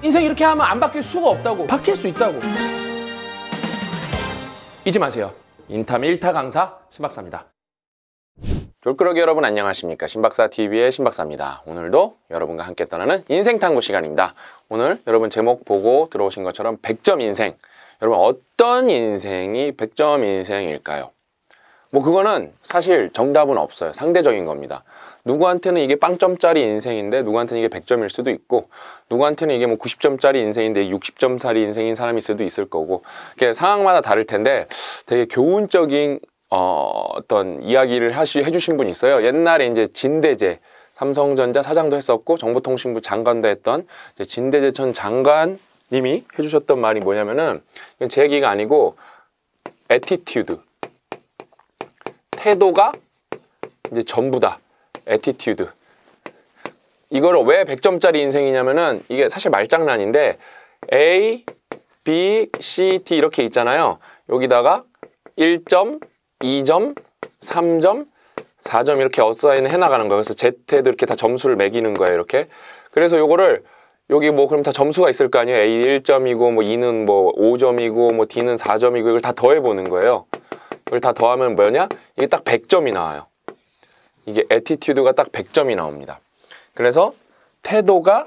인생 이렇게 하면 안 바뀔 수가 없다고 바뀔 수 있다고 잊지 마세요 인탐 1타 강사 신박사입니다 졸끄러기 여러분 안녕하십니까 신박사TV의 신박사입니다 오늘도 여러분과 함께 떠나는 인생탐구 시간입니다 오늘 여러분 제목 보고 들어오신 것처럼 100점 인생 여러분 어떤 인생이 100점 인생일까요? 뭐 그거는 사실 정답은 없어요. 상대적인 겁니다. 누구한테는 이게 0점짜리 인생인데 누구한테는 이게 100점일 수도 있고 누구한테는 이게 뭐 90점짜리 인생인데 60점짜리 인생인 사람일 수도 있을 거고 이게 상황마다 다를 텐데 되게 교훈적인 어, 어떤 이야기를 하시, 해주신 분이 있어요. 옛날에 이제 진대제 삼성전자 사장도 했었고 정보통신부 장관도 했던 진대제전 장관님이 해주셨던 말이 뭐냐면은 이건 제 얘기가 아니고 에티튜드 태도가 이제 전부다. 에티튜드. 이걸왜 100점짜리 인생이냐면은 이게 사실 말장난인데 A, B, C, D 이렇게 있잖아요. 여기다가 1점, 2점, 3점, 4점 이렇게 어사인을 해나가는 거예요. 그래서 Z에도 이렇게 다 점수를 매기는 거예요. 이렇게. 그래서 요거를 여기 뭐 그럼 다 점수가 있을 거 아니에요. A 1점이고 뭐 2는 뭐 5점이고 뭐 D는 4점이고 이걸 다 더해보는 거예요. 이걸 다 더하면 뭐냐? 이게 딱 100점이 나와요. 이게 에티튜드가 딱 100점이 나옵니다. 그래서 태도가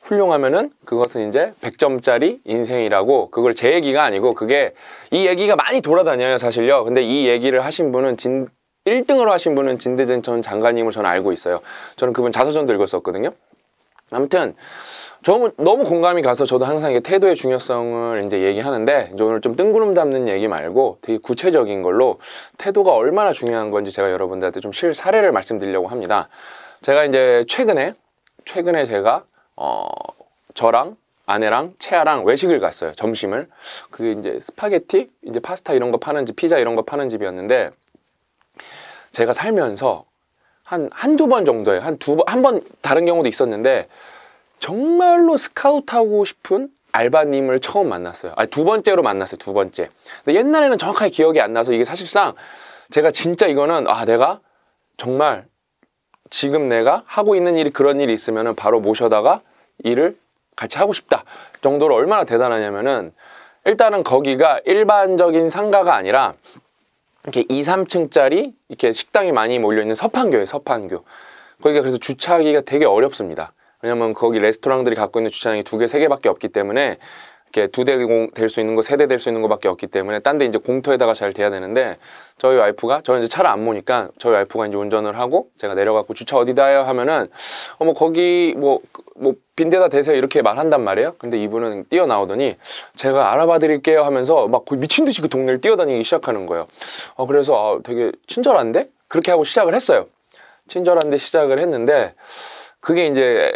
훌륭하면은 그것은 이제 100점짜리 인생이라고 그걸 제 얘기가 아니고 그게 이 얘기가 많이 돌아다녀요 사실요. 근데 이 얘기를 하신 분은 진 1등으로 하신 분은 진대전 전 장관님을 저는 알고 있어요. 저는 그분 자서전도 읽었었거든요. 아무튼 저 너무 공감이 가서 저도 항상 이게 태도의 중요성을 이제 얘기하는데 이제 오늘 좀 뜬구름 잡는 얘기 말고 되게 구체적인 걸로 태도가 얼마나 중요한 건지 제가 여러분들한테 좀 실 사례를 말씀드리려고 합니다. 제가 이제 최근에 최근에 제가 어 저랑 아내랑 채아랑 외식을 갔어요. 점심을. 그게 이제 스파게티, 이제 파스타 이런 거 파는 집, 피자 이런 거 파는 집이었는데 제가 살면서 한 한 두 번 정도예요. 한 두번한 번 다른 경우도 있었는데 정말로 스카우트하고 싶은 알바님을 처음 만났어요. 아니 두 번째로 만났어요. 두 번째. 근데 옛날에는 정확하게 기억이 안 나서 이게 사실상 제가 진짜 이거는 아 내가 정말 지금 내가 하고 있는 일이 그런 일이 있으면 바로 모셔다가 일을 같이 하고 싶다 정도로 얼마나 대단하냐면은 일단은 거기가 일반적인 상가가 아니라 이렇게 2, 3층짜리 이렇게 식당이 많이 몰려있는 서판교예요, 서판교. 거기가 그래서 주차하기가 되게 어렵습니다. 왜냐면 거기 레스토랑들이 갖고 있는 주차장이 두 개, 세 개밖에 없기 때문에 이렇게 두대 될 수 있는 거, 세 대 될 수 있는 거밖에 없기 때문에 딴 데 이제 공터에다가 잘 돼야 되는데 저희 와이프가 저는 이제 차를 안 모니까 저희 와이프가 이제 운전을 하고 제가 내려갖고 주차 어디다요 하면은 어머 뭐 거기 뭐 뭐빈대다 대세요 이렇게 말한단 말이에요. 근데 이분은 뛰어나오더니 제가 알아봐 드릴게요 하면서 막 거의 그 미친 듯이 그 동네를 뛰어다니기 시작하는 거예요. 어 그래서 아, 되게 친절한데 그렇게 하고 시작을 했어요. 친절한데 시작을 했는데 그게 이제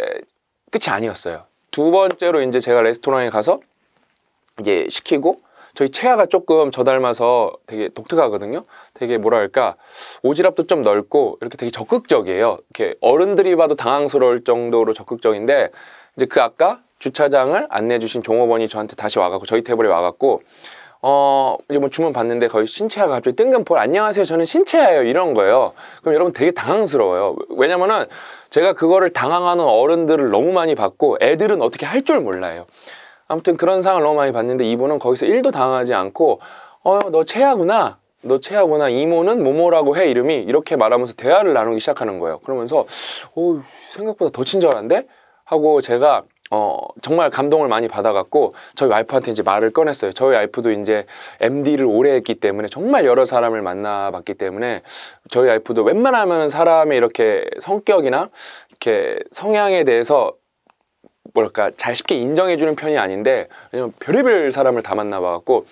끝이 아니었어요. 두 번째로 이제 제가 레스토랑에 가서 이제 시키고 저희 체아가 조금 저 닮아서 되게 독특하거든요. 되게 뭐랄까 오지랖도 좀 넓고 이렇게 되게 적극적이에요. 이렇게 어른들이 봐도 당황스러울 정도로 적극적인데 이제 그 아까 주차장을 안내해 주신 종업원이 저한테 다시 와갖고 저희 테이블에 와갖고 어 이제 뭐 주문 받는데 거의 신체아가 갑자기 뜬금포 안녕하세요 저는 신체아예요 이런 거예요 그럼 여러분 되게 당황스러워요 왜냐면은 제가 그거를 당황하는 어른들을 너무 많이 봤고 애들은 어떻게 할 줄 몰라요 아무튼 그런 상을 너무 많이 봤는데 이모는 거기서 1도 당하지 않고 어 너 최하구나 너 최하구나 이모는 모모라고 해 이름이 이렇게 말하면서 대화를 나누기 시작하는 거예요 그러면서 오 생각보다 더 친절한데 하고 제가 어, 정말 감동을 많이 받아갖고 저희 와이프한테 이제 말을 꺼냈어요. 저희 와이프도 이제 MD를 오래 했기 때문에 정말 여러 사람을 만나봤기 때문에 저희 와이프도 웬만하면 사람의 이렇게 성격이나 이렇게 성향에 대해서 뭐랄까 잘 쉽게 인정해주는 편이 아닌데 왜냐 별의별 사람을 다 만나봐갖고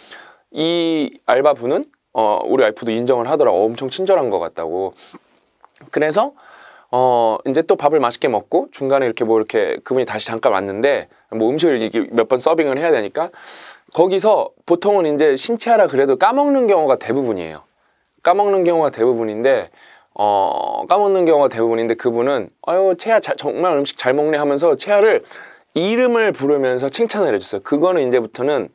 이 알바분은 어 우리 와이프도 인정을 하더라고 엄청 친절한 것 같다고 그래서 어 이제 또 밥을 맛있게 먹고 중간에 이렇게 뭐 이렇게 그분이 다시 잠깐 왔는데 뭐 음식을 몇 번 서빙을 해야 되니까 거기서 보통은 이제 신체하라 그래도 까먹는 경우가 대부분이에요 까먹는 경우가 대부분인데 어, 까먹는 경우가 대부분인데 그분은 아유 채야 자, 정말 음식 잘 먹네 하면서 채야를 이름을 부르면서 칭찬을 해줬어요. 그거는 이제부터는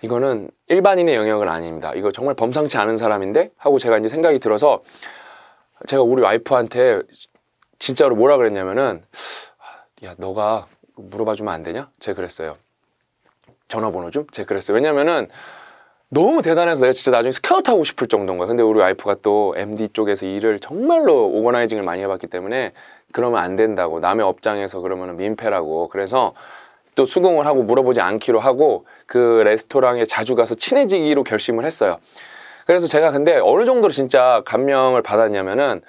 이거는 일반인의 영역은 아닙니다. 이거 정말 범상치 않은 사람인데 하고 제가 이제 생각이 들어서 제가 우리 와이프한테 진짜로 뭐라 그랬냐면은 아, 야 너가 물어봐 주면 안 되냐? 제가 그랬어요. 전화번호 좀? 제가 그랬어요. 왜냐면은 너무 대단해서 내가 진짜 나중에 스카우트 하고 싶을 정도인 거야. 근데 우리 와이프가 또 MD 쪽에서 일을 정말로 오버나이징을 많이 해봤기 때문에 그러면 안 된다고. 남의 업장에서 그러면 민폐라고. 그래서 또 수긍을 하고 물어보지 않기로 하고 그 레스토랑에 자주 가서 친해지기로 결심을 했어요. 그래서 제가 근데 어느 정도로 진짜 감명을 받았냐면은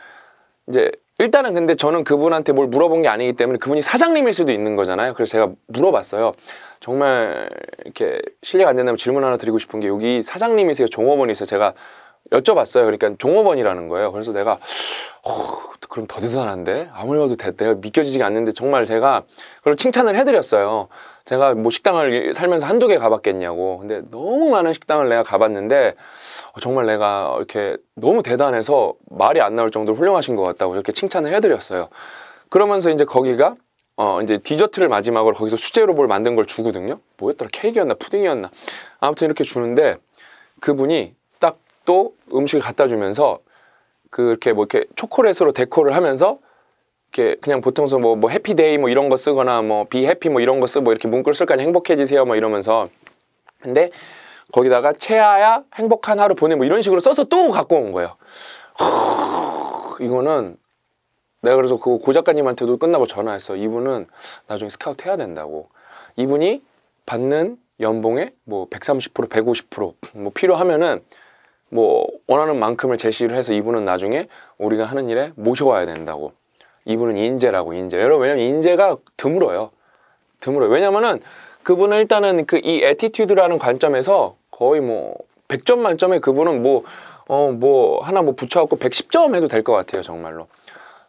이제 일단은 근데 저는 그분한테 뭘 물어본 게 아니기 때문에 그분이 사장님일 수도 있는 거잖아요. 그래서 제가 물어봤어요. 정말 이렇게 실례가 안 된다면 질문 하나 드리고 싶은 게 여기 사장님이세요? 종업원이세요? 제가 여쭤봤어요. 그러니까 종업원이라는 거예요. 그래서 내가 어, 그럼 더 대단한데 아무리 봐도 대, 내가 믿겨지지가 않는데 정말 제가 그걸 칭찬을 해드렸어요. 제가 뭐 식당을 살면서 한두 개 가봤겠냐고. 근데 너무 많은 식당을 내가 가봤는데 어, 정말 내가 이렇게 너무 대단해서 말이 안 나올 정도로 훌륭하신 것 같다고 이렇게 칭찬을 해드렸어요. 그러면서 이제 거기가 어 이제 디저트를 마지막으로 거기서 수제로 볼 만든 걸 주거든요. 뭐였더라 케이크였나 푸딩이었나 아무튼 이렇게 주는데 그분이 또 음식을 갖다 주면서 그렇게 뭐 이렇게 초콜릿으로 데코를 하면서 이렇게 그냥 보통서 뭐, 뭐 해피데이 뭐 이런 거 쓰거나 뭐 비해피 뭐 이런 거 쓰고 뭐 이렇게 문구를 쓸까 행복해지세요 뭐 이러면서 근데 거기다가 채아야 행복한 하루 보내 뭐 이런 식으로 써서 또 갖고 온 거예요. 이거는 내가 그래서 그고 작가님한테도 끝나고 전화했어. 이분은 나중에 스카우트 해야 된다고. 이분이 받는 연봉의 뭐 130%, 150%뭐 필요하면은 뭐 원하는 만큼을 제시를 해서 이분은 나중에 우리가 하는 일에 모셔와야 된다고 이분은 인재라고 인재 여러분 왜냐면 인재가 드물어요 드물어요 왜냐면은 그분은 일단은 그 이 에티튜드라는 관점에서 거의 뭐 100점 만점에 그분은 뭐 어, 뭐, 하나 뭐 붙여갖고 110점 해도 될 것 같아요, 정말로.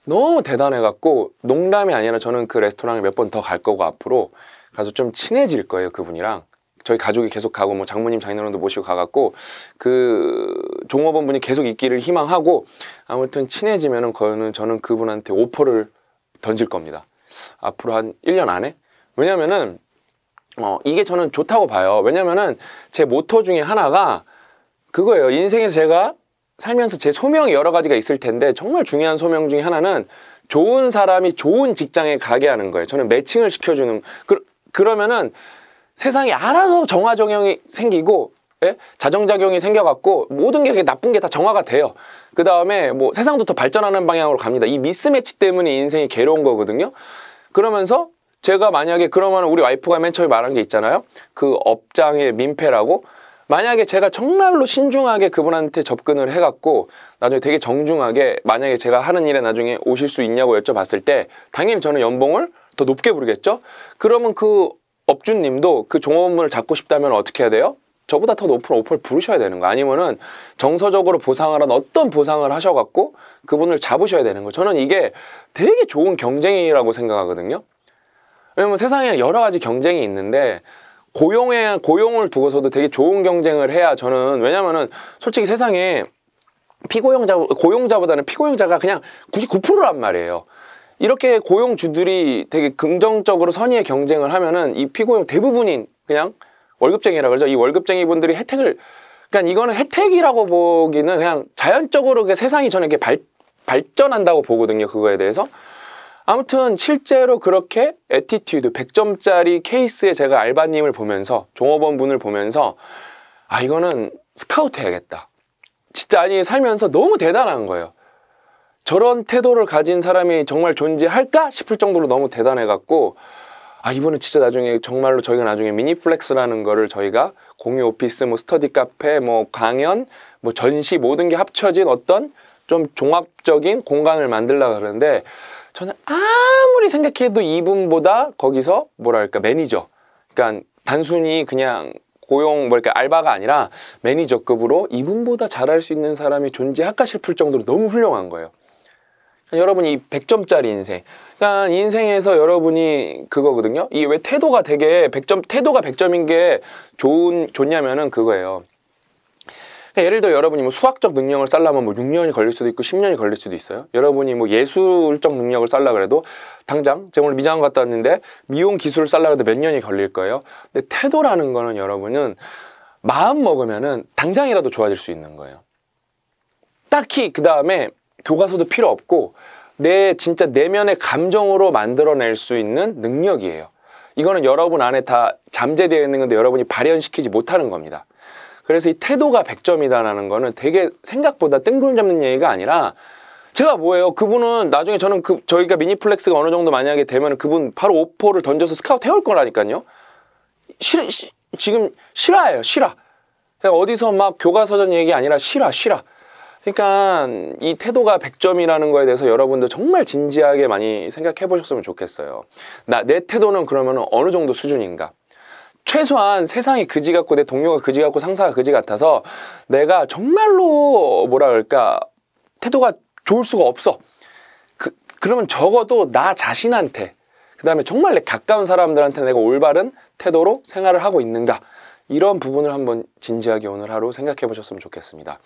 너무 대단해갖고, 농담이 아니라 저는 그 레스토랑에 몇 번 더 갈 거고, 앞으로 가서 좀 친해질 거예요, 그분이랑. 저희 가족이 계속 가고 뭐 장모님 장인어른도 모시고 가갖고 그 종업원 분이 계속 있기를 희망하고 아무튼 친해지면은 거는 저는 그분한테 오퍼를 던질 겁니다. 앞으로 한 1년 안에 왜냐면은 어 이게 저는 좋다고 봐요. 왜냐면은 제 모토 중에 하나가 그거예요. 인생에서 제가 살면서 제 소명이 여러 가지가 있을 텐데 정말 중요한 소명 중에 하나는 좋은 사람이 좋은 직장에 가게 하는 거예요. 저는 매칭을 시켜주는 그, 그러면은 세상이 알아서 정화정형이 생기고 예? 자정작용이 생겨갖고 모든 게 나쁜 게 다 정화가 돼요. 그 다음에 뭐 세상도 더 발전하는 방향으로 갑니다. 이 미스매치 때문에 인생이 괴로운 거거든요. 그러면서 제가 만약에 그러면 우리 와이프가 맨 처음에 말한 게 있잖아요. 그 업장의 민폐라고 만약에 제가 정말로 신중하게 그분한테 접근을 해갖고 나중에 되게 정중하게 만약에 제가 하는 일에 나중에 오실 수 있냐고 여쭤봤을 때 당연히 저는 연봉을 더 높게 부르겠죠. 그러면 그 업주님도 그 종업원을 잡고 싶다면 어떻게 해야 돼요? 저보다 더 높은 오퍼를 부르셔야 되는 거 아니면은 정서적으로 보상하란 어떤 보상을 하셔갖고 그분을 잡으셔야 되는 거 저는 이게 되게 좋은 경쟁이라고 생각하거든요 왜냐면 세상에 여러 가지 경쟁이 있는데 고용에 고용을 두고서도 되게 좋은 경쟁을 해야 저는 왜냐면은 솔직히 세상에 피고용자 고용자보다는 피고용자가 그냥 99%란 말이에요 이렇게 고용주들이 되게 긍정적으로 선의의 경쟁을 하면은 이 피고용 대부분인 그냥 월급쟁이라 그러죠. 이 월급쟁이분들이 혜택을 그러니까 이거는 혜택이라고 보기는 그냥 자연적으로 세상이 저는 이렇게 발, 발전한다고 보거든요. 그거에 대해서. 아무튼 실제로 그렇게 에티튜드 100점짜리 케이스에 제가 알바님을 보면서 종업원 분을 보면서 아 이거는 스카우트 해야겠다. 진짜 아니 살면서 너무 대단한 거예요. 저런 태도를 가진 사람이 정말 존재할까 싶을 정도로 너무 대단해갖고 아 이분은 진짜 나중에 정말로 저희가 나중에 미니플렉스라는 거를 저희가 공유 오피스 뭐 스터디 카페 뭐 강연 뭐 전시 모든 게 합쳐진 어떤 좀 종합적인 공간을 만들라 그러는데 저는 아무리 생각해도 이분보다 거기서 뭐랄까 매니저 그러니까 단순히 그냥 고용 뭐 이렇게 알바가 아니라 매니저급으로 이분보다 잘할 수 있는 사람이 존재할까 싶을 정도로 너무 훌륭한 거예요. 여러분이 100점짜리 인생. 그러니까 인생에서 여러분이 그거거든요. 이 왜 태도가 되게 100점 태도가 100점인 게 좋은 좋냐면은 그거예요. 그러니까 예를 들어 여러분이 뭐 수학적 능력을 쌓려면 뭐 6년이 걸릴 수도 있고 10년이 걸릴 수도 있어요. 여러분이 뭐 예술적 능력을 쌓려 그래도 당장 제가 오늘 미장 원 갔다 왔는데 미용 기술을 쌓려 그래도 몇 년이 걸릴 거예요. 근데 태도라는 거는 여러분은 마음 먹으면은 당장이라도 좋아질 수 있는 거예요. 딱히 그 다음에 교과서도 필요 없고 내 진짜 내면의 감정으로 만들어낼 수 있는 능력이에요. 이거는 여러분 안에 다 잠재되어 있는 건데 여러분이 발현시키지 못하는 겁니다. 그래서 이 태도가 100점이다라는 거는 되게 생각보다 뜬금름 잡는 얘기가 아니라 제가 뭐예요? 그분은 나중에 저는 그 저희가 미니플렉스가 어느 정도 만약에 되면 그분 바로 오퍼를 던져서 스카우트 해올 거라니까요. 싫, 시, 지금 싫어요, 해 싫어. 그냥 어디서 막 교과서전 얘기 아니라 싫어, 싫어. 그러니까 이 태도가 100점이라는 거에 대해서 여러분도 정말 진지하게 많이 생각해 보셨으면 좋겠어요. 나 내 태도는 그러면 어느 정도 수준인가? 최소한 세상이 그지 같고 내 동료가 그지 같고 상사가 그지 같아서 내가 정말로 뭐라 그럴까 태도가 좋을 수가 없어. 그, 그러면 적어도 나 자신한테 그 다음에 정말 내 가까운 사람들한테 내가 올바른 태도로 생활을 하고 있는가 이런 부분을 한번 진지하게 오늘 하루 생각해 보셨으면 좋겠습니다.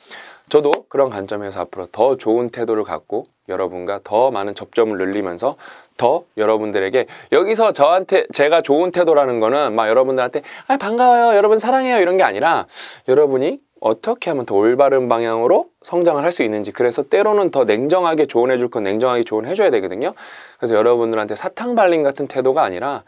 저도 그런 관점에서 앞으로 더 좋은 태도를 갖고 여러분과 더 많은 접점을 늘리면서 더 여러분들에게 여기서 저한테 제가 좋은 태도라는 거는 막 여러분들한테 아 반가워요 여러분 사랑해요 이런 게 아니라 여러분이 어떻게 하면 더 올바른 방향으로 성장을 할 수 있는지 그래서 때로는 더 냉정하게 조언해 줄 건 냉정하게 조언해 줘야 되거든요 그래서 여러분들한테 사탕 발림 같은 태도가 아니라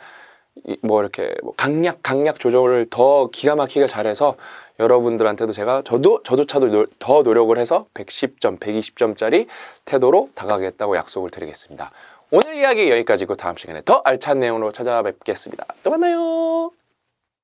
뭐 이렇게 뭐 강약 강약 조절을 더 기가 막히게 잘해서 여러분들한테도 제가 저도 저조차도 노, 더 노력을 해서 110점, 120점짜리 태도로 다가가겠다고 약속을 드리겠습니다. 오늘 이야기 여기까지고 다음 시간에 더 알찬 내용으로 찾아뵙겠습니다. 또 만나요.